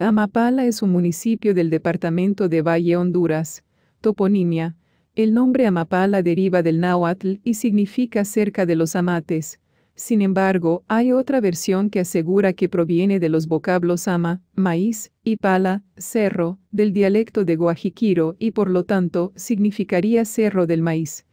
Amapala es un municipio del departamento de Valle Honduras. Toponimia. El nombre Amapala deriva del náhuatl y significa cerca de los amates. Sin embargo, hay otra versión que asegura que proviene de los vocablos ama, maíz, y pala, cerro, del dialecto de Guajiquiro y por lo tanto significaría cerro del maíz.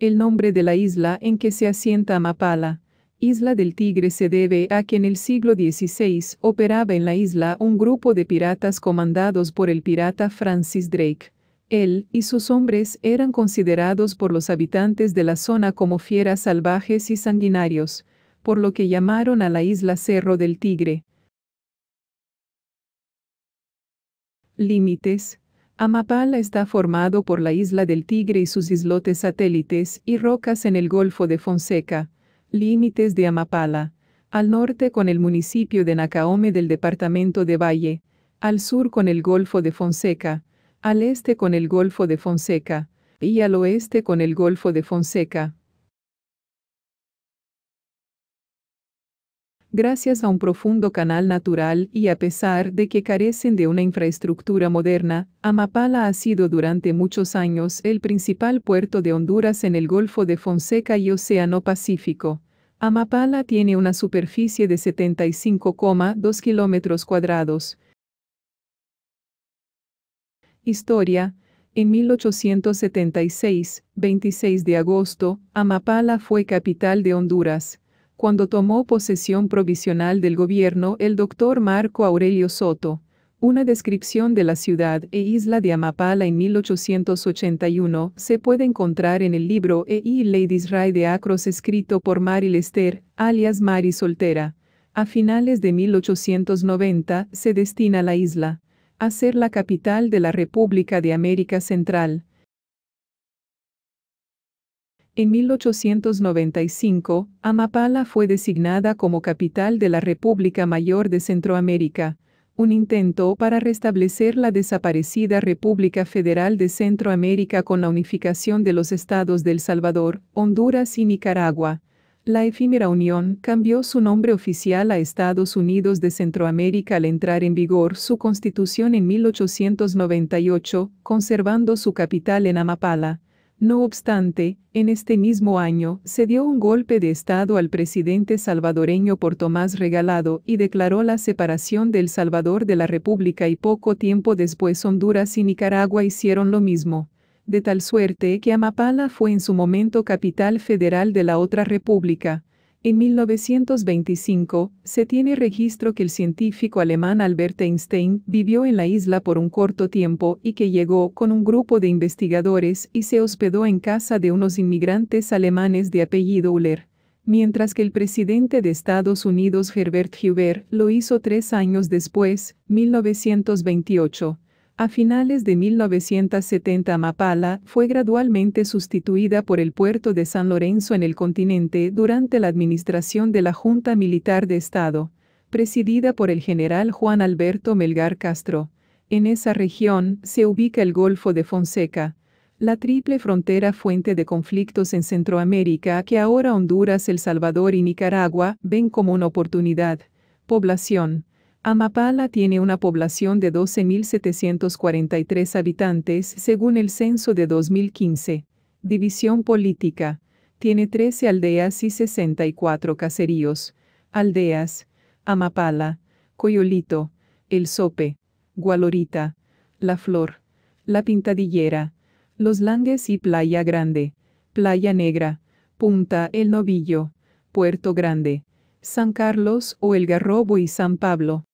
El nombre de la isla en que se asienta Amapala. Isla del Tigre se debe a que en el siglo XVI operaba en la isla un grupo de piratas comandados por el pirata Francis Drake. Él y sus hombres eran considerados por los habitantes de la zona como fieras salvajes y sanguinarios, por lo que llamaron a la isla Cerro del Tigre. Límites. Amapala está formado por la isla del Tigre y sus islotes satélites y rocas en el Golfo de Fonseca límites de Amapala, al norte con el municipio de Nacaome del departamento de Valle, al sur con el Golfo de Fonseca, al este con el Golfo de Fonseca, y al oeste con el Golfo de Fonseca. gracias a un profundo canal natural y a pesar de que carecen de una infraestructura moderna, Amapala ha sido durante muchos años el principal puerto de Honduras en el Golfo de Fonseca y Océano Pacífico. Amapala tiene una superficie de 75,2 kilómetros cuadrados. Historia en 1876, 26 de agosto, Amapala fue capital de Honduras cuando tomó posesión provisional del gobierno el doctor Marco Aurelio Soto, una descripción de la ciudad e isla de Amapala en 1881 se puede encontrar en el libro E. I. Ladies Ride de Acros escrito por Mary Lester, alias Mary Soltera. A finales de 1890 se destina la isla a ser la capital de la República de América Central, en 1895, Amapala fue designada como capital de la República Mayor de Centroamérica, un intento para restablecer la desaparecida República Federal de Centroamérica con la unificación de los estados de El Salvador, Honduras y Nicaragua. La efímera Unión cambió su nombre oficial a Estados Unidos de Centroamérica al entrar en vigor su constitución en 1898, conservando su capital en Amapala no obstante, en este mismo año se dio un golpe de Estado al presidente salvadoreño por Tomás Regalado y declaró la separación del Salvador de la República y poco tiempo después Honduras y Nicaragua hicieron lo mismo, de tal suerte que Amapala fue en su momento capital federal de la otra república, en 1925, se tiene registro que el científico alemán Albert Einstein vivió en la isla por un corto tiempo y que llegó con un grupo de investigadores y se hospedó en casa de unos inmigrantes alemanes de apellido Uller, mientras que el presidente de Estados Unidos Herbert Huber lo hizo tres años después, 1928 a finales de 1970 Mapala fue gradualmente sustituida por el puerto de San Lorenzo en el continente durante la administración de la Junta Militar de Estado, presidida por el general Juan Alberto Melgar Castro. En esa región se ubica el Golfo de Fonseca, la triple frontera fuente de conflictos en Centroamérica que ahora Honduras, El Salvador y Nicaragua ven como una oportunidad. Población Amapala tiene una población de 12.743 habitantes según el censo de 2015. División política. Tiene 13 aldeas y 64 caseríos. Aldeas. Amapala, Coyolito, El Sope, Gualorita, La Flor, La Pintadillera, Los Langues y Playa Grande, Playa Negra, Punta El Novillo, Puerto Grande, San Carlos o El Garrobo y San Pablo.